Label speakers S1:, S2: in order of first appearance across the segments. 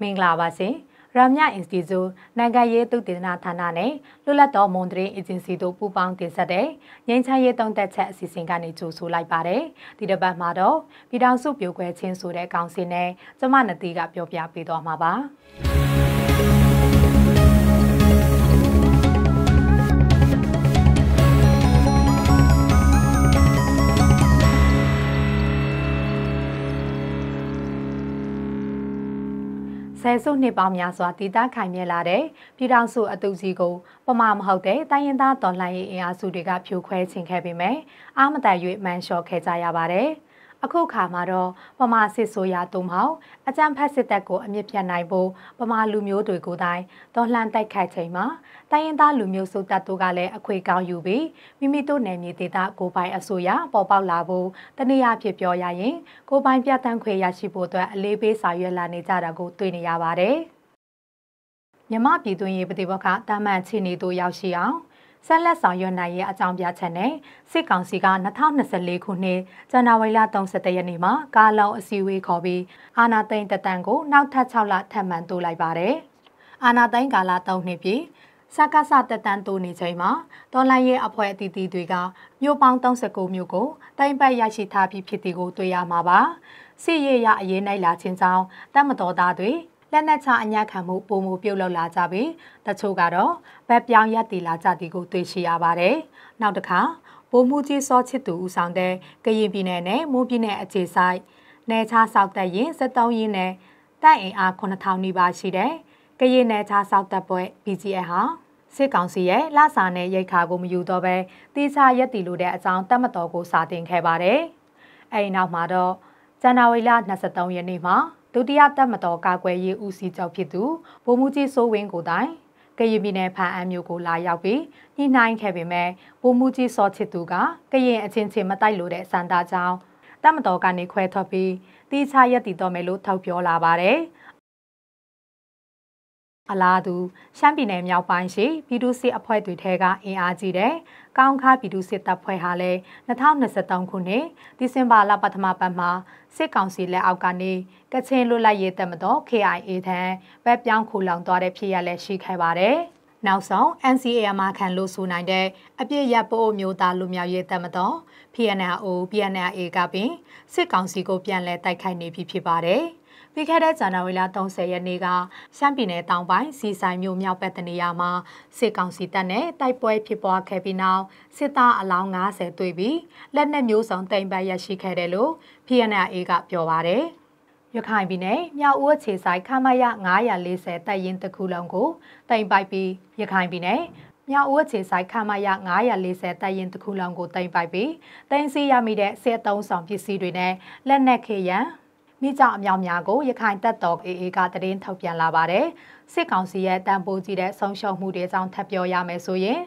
S1: မင်္ဂလာပါရှင်ရမညအင်စတီကျူနိုင်ငံရေးသုတေသနဌာနနဲ့လွတ်လပ်သောမွန်တရင်အေဂျင်စီတို့ပူးပေါင်းတင်ဆက်တဲ့ငင်းချမ်းရေးတုံးသက်ချက်အစီအစဉ်ကနေကြိုဆိုလိုက်ပါတယ်။ဒီတစ်ပတ်မှာတော့ပြည်ထောင်စုပြိုကွဲခြင်းဆိုတဲ့ကောင်စီနဲ့ကျမနတီကပြောပြပေးသွားမှာပါ။ဆယ်စုနှစ်ပေါင်းများစွာတည်တံ့ခိုင်မြဲလာတဲ့ပြည်ထောင်စုအတူကြီးကို ပမာမဟုတ်တဲ့တိုင်းရင်းသားတော်လှန်ရေးအင်အားစုတွေကဖြိုခွဲချင်ခဲ့ပေမဲ့အာမတန်၍မှန်လျှော့ခဲ့ကြရပါတယ်။အခုခါမှာတော့ဗမာစစ်ဆိုရာတုံးမောင်အကြံဖက်စစ်တပ်ကိုအမြင့်ပြတ်နိုင်ဖို့ဗမာလူမျိုးတွေကိုတိုင်တော်လှန်တိုက်ခိုက်ချိန်မှာတိုင်းရင်းသားလူမျိုးစုတပ်တို့ကလည်းအခွေကောင်းယူပြီးမိမိတို့နယ်မြေဒေသကိုပိုင်အစိုးရပေါ်ပေါက်လာဖို့တနည်းအားဖြင့်ပြောရရင် ကိုပိုင်ပြတ်တန့်ခွေရရှိဖို့အတွက်အလေးပေးစာရွက်လာနေကြတာကိုတွေ့နေရပါတယ်။မြမပြည်သွင်းရေးပฏิဘောကတာမန်ချီနေတို့ရောက်ရှိအောင်ဆက်လက်ဆောင်ရွက်နိုင်ရဲ့အကြောင်းပြချက်နဲ့စစ်ကောင်စီက2024ခုနှစ်ဇန်နဝါရီလ31ရက်နေ့မှာကာလောင်အစည်းအဝေးခေါ်ပြီးအာနာသိန်းတတန်ကိုနောက်ထပ်6လထပ်မံတိုးလိုက်ပါတယ်။အာနာသိန်းကာလ3နှစ်ပြည့်စကားစတက်တန်းတိုးနေချိန်မှာတော်လိုင်းရဲ့အဖွဲ့အသီးသီးတွေကမြို့ပေါင်း39မြို့ကိုတိုင်ပတ်ရရှိထားပြီးဖြစ်တယ်ကိုတွေ့ရမှာပါစစ်ရေးရအရေးနိုင်လာခြင်းကြောင့်တပ်မတော်သားတွေလက်နက်ချအညခံမှုပုံမှုပြုတ်လောက်လာကြပြီးတချို့ကတော့ဗက်ပြောင်းရက်တည်လာကြသည်ကိုတွေ့ရှိရပါတယ်။နောက်တစ်ခါပိုမှုကြီးစောချစ်သူဦးဆောင်တဲ့ကရင်ပြည်နယ်နဲ့မွန်ပြည်နယ်အခြေဆိုင်နေချားဆောက်တက်ရင်73ရင်းနဲ့တိုက်အင်အား9000နီးပါးရှိတဲ့ကရင်နယ်ချားဆောက်တက်ပွဲ BGF ဟာစစ်ကောင်စီရဲ့လစာနဲ့ရိတ်ခါကိုမယူတော့ဘဲတိကျရက်တီလိုတဲ့အကြောင်းတတ်မတော်ကိုစာတင်ခဲ့ပါတယ်။အဲဒီနောက်မှာတော့ဇန်နဝါရီလ23ရက်နေ့မှာဒုတိယတပ်မတော်ကာကွယ်ရေးဦးစီးချုပ်ဖြစ်သူဗိုလ်မှူးကြီးစိုးဝင်းကိုတိုင်ကရင်ပြည်နယ်ဖန်အမ်းမြို့ကိုလာရောက်ပြီးညှိနှိုင်းခဲ့ပေမဲ့ဗိုလ်မှူးကြီးစောချစ်သူကကရင်အချင်းချင်းမတိုက်လို့တဲ့စံတာကြောင့်တပ်မတော်ကနေခွဲထွက်ပြီးတိချရက်တည်တော့မယ်လို့ထောက်ပြောလာပါတယ်။အလားတူရှမ်းပြည်နယ်မြောက်ပိုင်းရှိပြည်သူ့စစ်အဖွဲ့တွေထဲကအင်အားကြီးတဲ့ကောင်းခါပြည်သူ့စစ်တပ်ဖွဲ့ဟာလည်း2023ခုနှစ်ဒီဇင်ဘာလပထမပတ်မှာစစ်ကောင်စီလက်အောက်ကနေကချင်လွတ်လပ်ရေးတပ်မတော် KIA ထံဗက်ပြောင်းခိုလောင်သွားတဲ့ဖြစ်ရလည်းရှိခဲ့ပါတယ်။နောက်ဆုံး NCA မှာခံလို့ဆိုနိုင်တဲ့အပြစ်ရပို့မျိုးသားလူမျိုးရေးတပ်မတော် PNRO PNRA ကပင်စစ်ကောင်စီကိုပြန်လည်တိုက်ခိုက်နေပြီဖြစ်ပါတယ်။ပြီးခဲ့တဲ့ဇန်နဝါရီလ30ရက်နေ့ကရှမ်းပြည်နယ်တောင်ပိုင်းစီဆိုင်မြို့မြောက်ပတ်တနေရာမှာစစ်ကောင်စီတပ်နဲ့တိုက်ပွဲဖြစ်ပွားခဲ့ပြီးနောက်စစ်သားအလောင်း90တွေ့ပြီးလက်နက်မျိုးစုံတင်ပတ်ရရှိခဲ့တယ်လို့ PNA ကပြောပါတယ်။ရခိုင်ပြည်နယ်မြောက်ဦးခြေဆိုင်ခမရ940တပ်ရင်းတစ်ခုလုံးကိုတိမ်ပိုက်ပြီးရခိုင်ပြည်နယ်မြောက်ဦးခြေဆိုင်ခမရ940တပ်ရင်းတစ်ခုလုံးကိုတိမ်ပိုက်ပြီးတင်စီရမိတဲ့စစ်သုံးဆောင်ပစ္စည်းတွေနဲ့လက်နက်ခေရန်မိကြောင်အမြောင်များကိုရခိုင်တပ်တော် AA ကတရင်ထုတ်ပြန်လာပါတယ်။စစ်ကောင်စီရဲ့တန်ဖိုးကြီးတဲ့ဆုံးရှုံးမှုတွေကြောင့်ထပ်ပြောရမယ်ဆိုရင်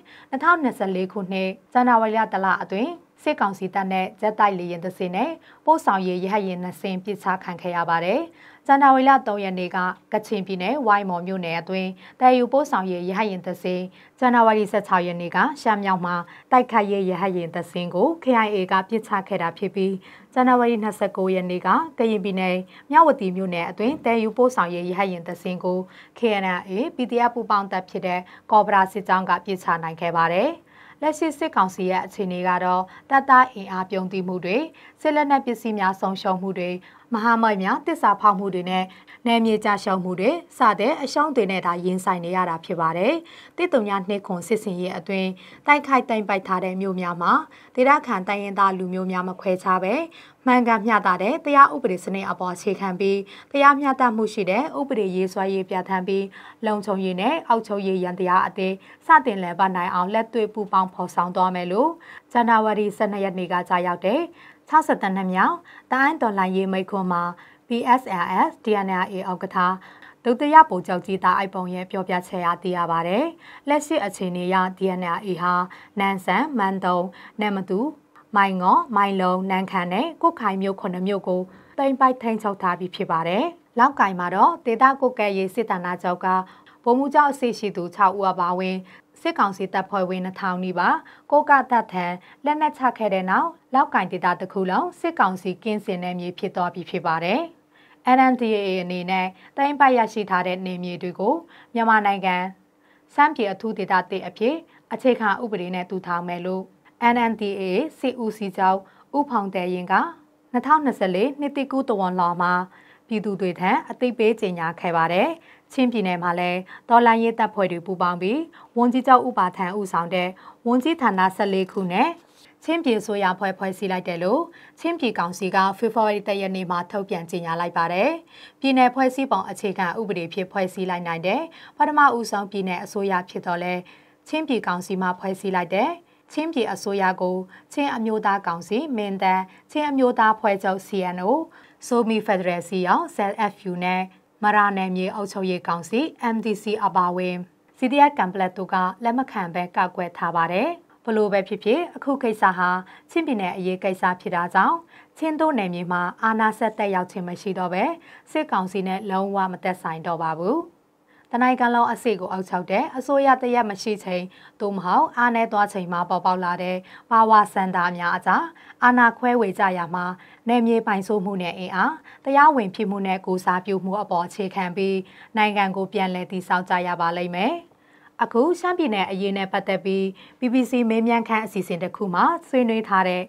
S1: 2024ခုနှစ်ဇန်နဝါရီလတလအတွင်းစစ်ကောင်စီတပ်နဲ့ဇက်တိုက်လေရင်တစ်စင်းနဲ့ပို့ဆောင်ရေးရဟတ်ရင်နှစ်စင်းပစ်ချခံခဲ့ရပါတယ်။ဇန်နဝါရီလ3ရက်နေ့ကကချင်ပြည်နယ်ဝိုင်းမော်မြို့နယ်အတွင်းတည်ယူပို့ဆောင်ရေးရဟရင်သစင်းဇန်နဝါရီ16ရက်နေ့ကရှမ်းမြောက်မှာတိုက်ခိုက်ရေးရဟရင်သစင်းကို KIA ကပြစ်ချခဲ့တာဖြစ်ပြီးဇန်နဝါရီ29ရက်နေ့ကကရင်ပြည်နယ်မြဝတီမြို့နယ်အတွင်းတည်ယူပို့ဆောင်ရေးရဟရင်သစင်းကို KNA PDF ပူးပေါင်းတပ်ဖြစ်တဲ့ကော်ပိုရာစစ်ကြောင်းကပြစ်ချနိုင်ခဲ့ပါတယ်။လက်ရှိစစ်ကောင်စီရဲ့အခြေအနေကတော့တပ်သားအင်အားပြုံးတိမှုတွေစစ်လက်နက်ပစ္စည်းများဆုံးရှုံးမှုတွေမဟာမိတ်များတစ္ဆာဖောက်မှုတွေနဲ့နယ်မြေကြရှုံမှုတွေစတဲ့အရှောင်းတွေနဲ့သာရင်ဆိုင်နေရတာဖြစ်ပါတယ်။တစ်တုံများနှစ်ခွန်စစ်စင်ရဲ့အတွင်းတိုက်ခိုက်တိုက်ပိုက်ထားတဲ့မြို့များမှာဒေသခံတိုင်းရင်းသားလူမျိုးများမခွဲခြားပဲမှန်ကန်မျှတတဲ့တရားဥပဒေစနစ်အပေါ်အခြေခံပြီးတရားမျှတမှုရှိတဲ့ဥပဒေရေးဆွဲရေးပြဋ္ဌာန်းပြီးလုံခြုံရေးနဲ့အောက်ချုပ်ရေးရန်တရားအသင်းစတင်လည်ပတ်နိုင်အောင်လက်တွေ့ပူးပေါင်းဖော်ဆောင်သွားမယ်လို့ဇန်နဝါရီ12ရက်နေ့ကကြာရောက်တဲ့62မြောက်တိုင်းဒေါ်လာရေးမိတ်ခွန်းမှာ PSLS DNRA ဥက္ကဋ္ဌဒုတိယဗိုလ်ချုပ်ကြီးတာအိုက်ပုံရဲ့ပြောပြချက်အရသိရပါတယ်။လက်ရှိအခြေအနေအရ DNRA ဟာနန်ဆန်မန်တုံနမ်မတူမိုင်ငေါမိုင်လုံနန်ခမ်းနဲ့ကုတ်ခိုင်မြို့ခုနှစ်မြို့ကိုတိမ်ပိုက်ထိန်ချုပ်ထားပြီးဖြစ်ပါတယ်။လောက်ကင်မှာတော့ဒေတာကုတ်ကဲရေးစစ်တနာချုပ်ကဗိုလ်မှူးချုပ်အစီရှိသူ6ဦးအပါဝင်စစ်ကောင်စီတပ်ဖွဲ့ဝင်2000နီးပါးကိုကတပ်ထံလက်နက်ချခဲ့တဲ့နောက်လောက်ကင်ဒေသတစ်ခုလုံးစစ်ကောင်စီကင်းစင်တဲ့မြေဖြစ်သွားပြီဖြစ်ပါတယ်။ RNDAA အနေနဲ့တိုင်းပိုက်ရရှိထားတဲ့နေမြေတွေကိုမြန်မာနိုင်ငံစမ်းပြေအထူးဒေသတစ်အဖြစ် အခြေခံဥပဒေနဲ့တူထောင်မယ်လို့ NNDAA စစ်ဦးစီးချုပ်ဥဖောင်တဲရင်က2024နှစ်တိကူးတဝန်လော်မှာပြည်သူတွေထံအသိပေးကြေညာခဲ့ပါတယ်ချင်းပြည်နယ်မှာလည်းတော်လိုင်းရေးတပ်ဖွဲ့တွေပူးပေါင်းပြီးဝန်ကြီးချုပ်ဥပါထန်ဦးဆောင်တဲ့ဝန်ကြီးဌာန14ခုနဲ့ချင်းပြည်ဆိုရဖွဲ့ဖွဲ့စည်းလိုက်တယ်လို့ချင်းပြည်ကောင်စီကဖေဖော်ဝါရီ၁ရက်နေ့မှာထုတ်ပြန်ကြေညာလိုက်ပါတယ်။ပြည်내ဖွဲ့စည်းပုံအခြေခံဥပဒေဖြစ်ဖွဲ့စည်းလိုက်နိုင်တဲ့ပထမဦးဆုံးပြည်내အစိုးရဖြစ်တော့လဲချင်းပြည်ကောင်စီမှဖွဲ့စည်းလိုက်တဲ့ချင်းပြည်အစိုးရကိုချင်းအမျိုးသားကောင်စီမင်းတန်းချင်းအမျိုးသားဖွဲ့ချုပ် CNO ဆိုမီဖက်ဒရယ်စီအောင် ZFU နဲ့မရနယ်မြေအုပ်ချုပ်ရေးကောင်စီ MDC အပါဝင် CDF ကံပလက်တို့ကလက်မခံဘဲကောက်ွက်ထားပါတယ်။ဘလို့ပဲဖြစ်ဖြစ်အခုကိစ္စဟာချင်းပြည်နယ်အရေးကိစ္စဖြစ်တာကြောင့်ချင်းတို့နယ်မြေမှာအာဏာဆက်တက်ရောက်ခြင်းမရှိတော့ဘဲစစ်ကောင်စီနဲ့လုံးဝမသက်ဆိုင်တော့ပါဘူး။တနိုင်ကန်လောက်အစိကိုအောက်ချောက်တဲ့အစိုးရတရက်မရှိချိန်သို့မဟုတ်အားနည်းသွားချိန်မှာပေါ်ပေါက်လာတဲ့ပါဝါစန်တာများအကြားအာဏာခွဲဝေကြရမှာနယ်မြေပိုင်ဆို့မှုနဲ့အင်အားတရားဝင်ဖြစ်မှုနဲ့ကိုစားပြုမှုအပေါ်အခြေခံပြီးနိုင်ငံကိုပြန်လည်တည်ဆောက်ကြရပါလိမ့်မယ်အခုရှမ်းပြည်နယ်အရေးနဲ့ပတ်သက်ပြီး BBC မေးမြန်းခန်းအစီအစဉ်တစ်ခုမှာဆွေးနွေးထားတဲ့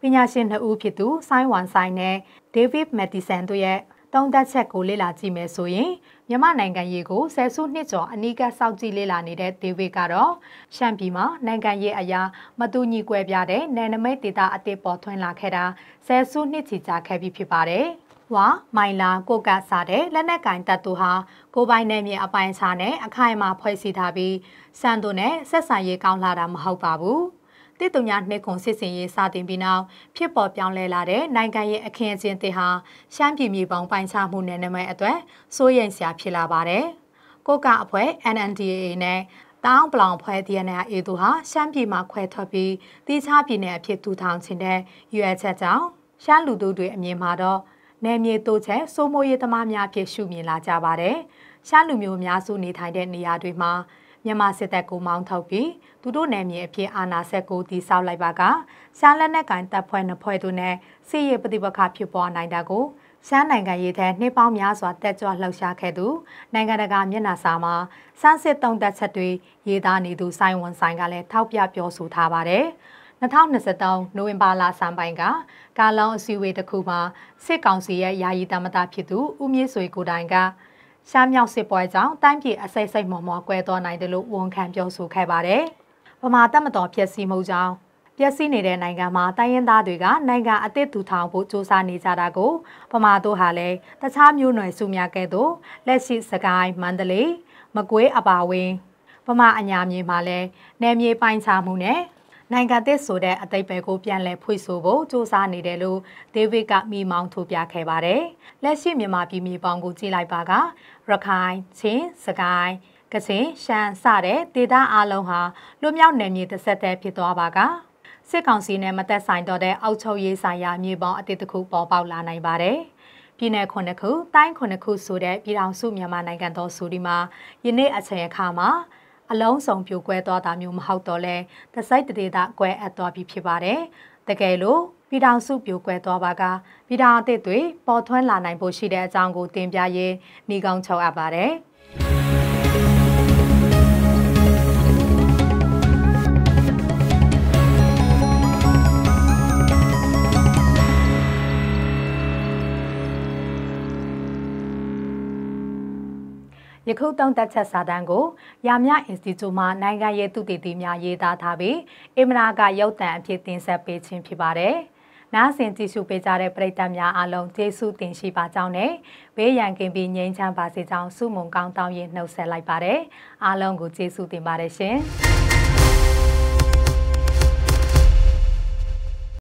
S1: ပညာရှင်နှစ်ဦးဖြစ်သူဆိုင်းဝမ်ဆိုင်နဲ့ဒေးဗစ်မက်တီဆန်တို့ရဲ့တုံးသက်ချက်ကိုလေ့လာကြည့်မယ်ဆိုရင်မြန်မာနိုင်ငံရေးကိုဆယ်စုနှစ်ကျော်အနီးကပ်စောင့်ကြည့်လေ့လာနေတဲ့ဒေဝေကတော့ရှမ်းပြည်မှာနိုင်ငံရေးအရာမတူညီကွဲပြားတဲ့နယ်နိမိတ်ဒေသအသစ်ပေါ်ထွန်းလာခဲ့တာဆယ်စုနှစ်ချီကြာခဲ့ပြီးဖြစ်ပါတယ်။ဝါမိုင်လာကိုကစားတဲ့လက်နက်ကင်တပ်သူဟာကိုပိုင်နယ်မြေအပိုင်းခြားနဲ့အခိုင်အမာဖွဲ့စည်းထားပြီးစံသူနဲ့ဆက်ဆံရေးကောင်းလာတာမဟုတ်ပါဘူး။တစ်တုံညာနှစ်ခုစစ်စင်ရေးစတင်ပြီးနောက်ဖြစ်ပေါ်ပြောင်းလဲလာတဲ့နိုင်ငံရဲ့အခင်းအကျင်းတွေဟာရှမ်းပြည်မြေပေါင်းပိုင်းခြားမှုနယ်နိမိတ်အတွက်စိုးရိမ်စရာဖြစ်လာပါတယ်။ကိုကအဖွဲ့ NNDAA နဲ့တောင်းပလောင်ဖွဲ DNA တို့ဟာရှမ်းပြည်မှာခွဲထွက်ပြီးတိခြားပြည်နယ်အဖြစ်ထူထောင်ခြင်းတဲ့ရွေးချက်ကြောင့်ရှမ်းလူတို့တွေအမြင်မှာတော့နယ်မြေတိုးချက်စိုးမိုးရေးသမားများဖြစ်ရှုမြင်လာကြပါတယ်။ရှမ်းလူမျိုးအများစုနေထိုင်တဲ့နေရာတွေမှာမြန်မာစစ်တပ်ကိုမောင်းထုတ်ပြီးသူတို့နယ်မြေအဖြစ်အာဏာဆက်ကိုတည်ဆောက်လိုက်ပါကရှမ်းလက်နက်ကင်တပ်ဖွဲ့နှစ်ဖွဲ့တို့နဲ့စစ်ရေးပဋိပက္ခဖြစ်ပွားနိုင်တာကိုရှမ်းနိုင်ငံရေးထဲနှိပောင်းများစွာတက်ကြွလှုပ်ရှားခဲ့သူနိုင်ငံတကာမျက်နှာစာမှာစမ်းစစ်တုံးသက်ချက်တွေရေးသားနေသူဆိုင်းဝန်ဆိုင်ကလည်းထောက်ပြပြောဆိုထားပါတယ်။2023နိုဝင်ဘာလဆန်ပိုင်းကကာလောင်အစည်းအဝေးတစ်ခုမှာစစ်ကောင်စီရဲ့ယာယီသမ္မတဖြစ်သူဦးမြင့်ဆွေကိုတိုင်ကရှမ်းမြောက်စစ်ပွဲကြောင့်တိုင်းပြည်အစိမ့်စိမ့်မော်မော်ကွဲသွားနိုင်တယ်လို့ဝန်ခံပြောဆိုခဲ့ပါတယ်။ဗမာတပ်မတော်ဖျက်ဆီးမှုကြောင့်ပျက်စီးနေတဲ့နိုင်ငံမှာတိုင်းရင်းသားတွေကနိုင်ငံအသစ်ထူထောင်ဖို့စ조사နေကြတာကိုဗမာတို့ဟာလည်းတခြားမျိုးနွယ်စုများကဲ့သို့လက်ရှိစကိုင်းမန္တလေးမကွေးအပါအဝင်ဗမာအညာမြေမှာလည်းနယ်မြေပိုင်းခြားမှုနဲ့နိုင်ငံသစ်ဆိုတဲ့အသိပဲကိုပြန်လည်ဖွင့်ဆိုဖို့စ조사နေတယ်လို့ဒေးဗစ်ကမိမောင်းထုတ်ပြခဲ့ပါတယ်။လက်ရှိမြန်မာပြည်မြေပေါင်းကိုကြည့်လိုက်ပါကရခိုင်၊ချင်း၊စကိုင်းကချင်ရှမ်းစတဲ့ဒေသအလုံးဟာလူမျိုးနယ်မြေတစ်ဆက်တည်းဖြစ်သွားပါကစစ်ကောင်စီနဲ့မသက်ဆိုင်တော့တဲ့အောက်ချုပ်ရေးဆိုင်ရာမြေပေါင်းအသစ်တစ်ခုပေါ်ပေါက်လာနိုင်ပါတယ်။ပြည်နယ်ခုနှစ်ခုတိုင်းခုနှစ်ခုဆိုတဲ့ပြည်ထောင်စုမြန်မာနိုင်ငံတော်ဆိုဒီမှာယနေ့အချိန်အခါမှာအလုံးစုံပြိုကွဲသွားတာမျိုးမဟုတ်တော့လဲတစိုက်တသေးတာကွဲအပ်သွားပြီဖြစ်ပါတယ်။တကယ်လို့ပြည်ထောင်စုပြိုကွဲသွားပါကပြည်ထောင်အသစ်တွေပေါ်ထွန်းလာနိုင်ဖို့ရှိတဲ့အကြောင်းကိုတင်ပြရင်းဤကောင်းချုပ်အပ်ပါတယ်။ခုတုံးတက်ချက်စာတမ်းကိုရာမြအင်စတီကျူမှနိုင်ငံရေးသုတေသီများရေးသားထားပြီးအင်မနာကရုပ်တံအဖြစ်တင်ဆက်ပေးခြင်းဖြစ်ပါတယ်။နားဆင်ကြည့်ရှုပေးကြတဲ့ပရိသတ်များအားလုံးကျေးဇူးတင်ရှိပါကြောင်းနဲ့ဘေးရန်ကင်းပြီးငြိမ်းချမ်းပါစေကြောင်းဆုမွန်ကောင်းတောင်းရင်နှုတ်ဆက်လိုက်ပါတယ်။အားလုံးကိုကျေးဇူးတင်ပါတယ်ရှင်။